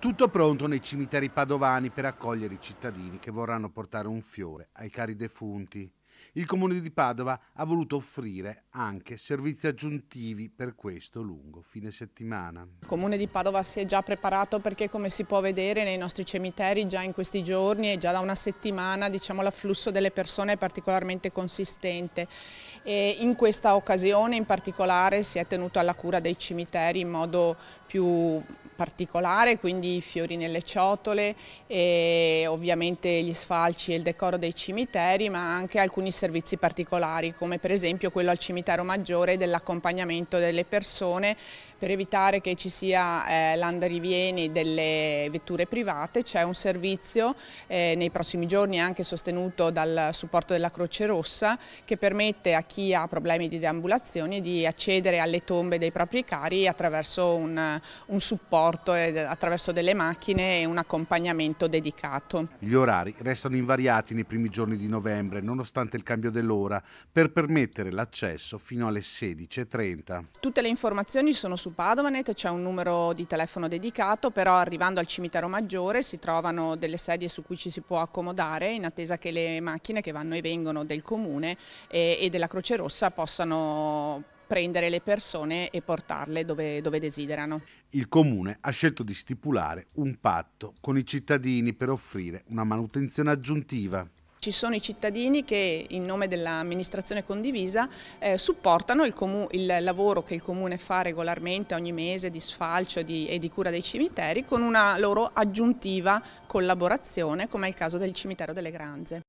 Tutto pronto nei cimiteri padovani per accogliere i cittadini che vorranno portare un fiore ai cari defunti. Il comune di Padova ha voluto offrire anche servizi aggiuntivi per questo lungo fine settimana. Il comune di Padova si è già preparato perché come si può vedere nei nostri cimiteri già in questi giorni e già da una settimana diciamo, l'afflusso delle persone è particolarmente consistente e in questa occasione in particolare si è tenuto alla cura dei cimiteri in modo più particolare, quindi i fiori nelle ciotole e ovviamente gli sfalci e il decoro dei cimiteri ma anche alcuni alcuni servizi particolari come per esempio quello al cimitero maggiore dell'accompagnamento delle persone per evitare che ci sia eh, l'andarivieni delle vetture private c'è un servizio eh, nei prossimi giorni anche sostenuto dal supporto della Croce Rossa che permette a chi ha problemi di deambulazione di accedere alle tombe dei propri cari attraverso un, un supporto eh, attraverso delle macchine e un accompagnamento dedicato. Gli orari restano invariati nei primi giorni di novembre nonostante il cambio dell'ora per permettere l'accesso fino alle 16.30. Tutte le informazioni sono su Padovanet, c'è un numero di telefono dedicato, però arrivando al cimitero maggiore si trovano delle sedie su cui ci si può accomodare in attesa che le macchine che vanno e vengono del comune e, eh, e della Croce Rossa possano prendere le persone e portarle dove, dove, desiderano. Il comune ha scelto di stipulare un patto con i cittadini per offrire una manutenzione aggiuntiva. Ci sono i cittadini che in nome dell'amministrazione condivisa eh, supportano il, il, lavoro che il comune fa regolarmente ogni mese di sfalcio di, e di cura dei cimiteri con una loro aggiuntiva collaborazione come è il caso del cimitero delle Granze.